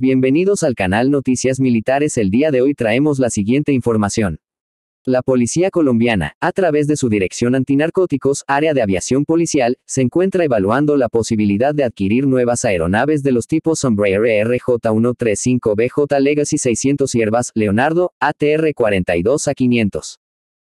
Bienvenidos al canal Noticias Militares. El día de hoy traemos la siguiente información. La policía colombiana, a través de su Dirección Antinarcóticos, Área de Aviación Policial, se encuentra evaluando la posibilidad de adquirir nuevas aeronaves de los tipos Sombraer e RJ135BJ Legacy 600 Hierbas, Leonardo, ATR 42 a 500.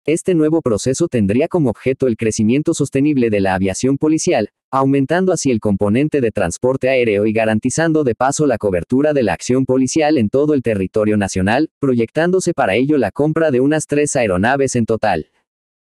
Este nuevo proceso tendría como objeto el crecimiento sostenible de la aviación policial, aumentando así el componente de transporte aéreo y garantizando de paso la cobertura de la acción policial en todo el territorio nacional, proyectándose para ello la compra de unas tres aeronaves en total.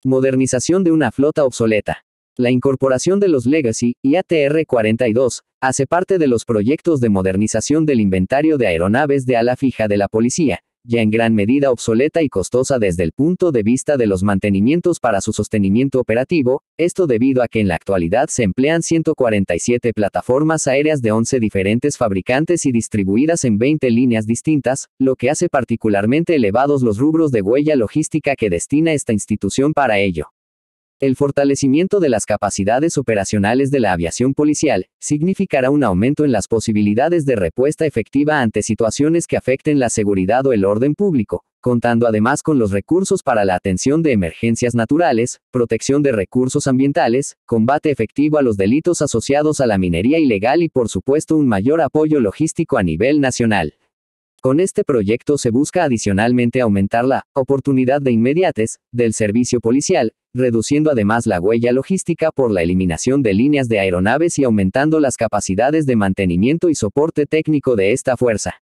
Modernización de una flota obsoleta. La incorporación de los Legacy y ATR-42 hace parte de los proyectos de modernización del inventario de aeronaves de ala fija de la policía, ya en gran medida obsoleta y costosa desde el punto de vista de los mantenimientos para su sostenimiento operativo, esto debido a que en la actualidad se emplean 147 plataformas aéreas de 11 diferentes fabricantes y distribuidas en 20 líneas distintas, lo que hace particularmente elevados los rubros de huella logística que destina esta institución para ello. El fortalecimiento de las capacidades operacionales de la aviación policial significará un aumento en las posibilidades de respuesta efectiva ante situaciones que afecten la seguridad o el orden público, contando además con los recursos para la atención de emergencias naturales, protección de recursos ambientales, combate efectivo a los delitos asociados a la minería ilegal y por supuesto un mayor apoyo logístico a nivel nacional. Con este proyecto se busca adicionalmente aumentar la oportunidad de inmediates del servicio policial, reduciendo además la huella logística por la eliminación de líneas de aeronaves y aumentando las capacidades de mantenimiento y soporte técnico de esta fuerza.